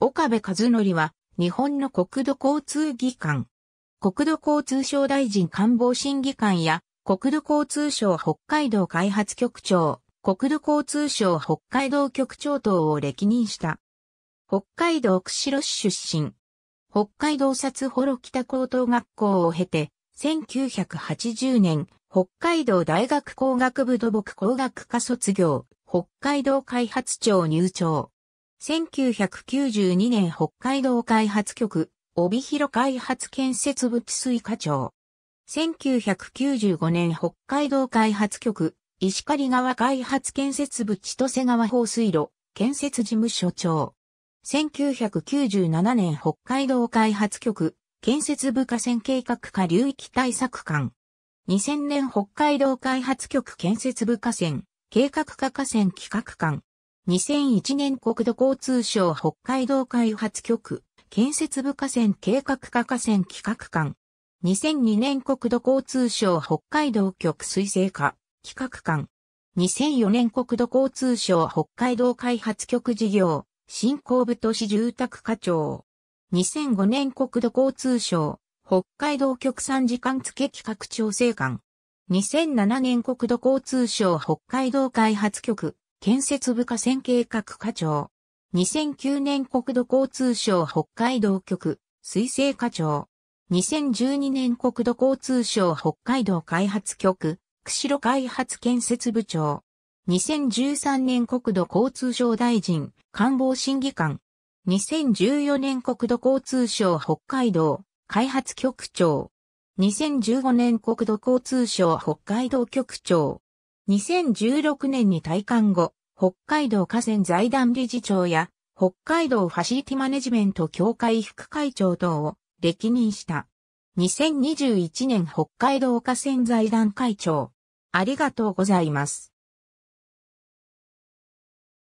岡部和則は、日本の国土交通議官。国土交通省大臣官房審議官や、国土交通省北海道開発局長、国土交通省北海道局長等を歴任した。北海道釧路市出身。北海道札幌北高等学校を経て、1980年、北海道大学工学部土木工学科卒業、北海道開発庁入庁。1992年北海道開発局、帯広開発建設部治水課長。1995年北海道開発局、石狩川開発建設部千歳川放水路、建設事務所長。1997年北海道開発局、建設部河川計画課流域対策官。2000年北海道開発局建設部河川、計画課河川企画官。2001年国土交通省北海道開発局、建設部河川計画課河川企画官。2002年国土交通省北海道局水政課企画官。2004年国土交通省北海道開発局事業、振興部都市住宅課長。2005年国土交通省北海道局3時間付企画調整官。2007年国土交通省北海道開発局建設部河川計画課長。2009年国土交通省北海道局、水政課長。2012年国土交通省北海道開発局、釧路開発建設部長。2013年国土交通省大臣、官房審議官。2014年国土交通省北海道開発局長。2015年国土交通省北海道局長。2016年に退官後、北海道河川財団理事長や、北海道ファシリティマネジメント協会副会長等を歴任した。2021年北海道河川財団会長。ありがとうございます。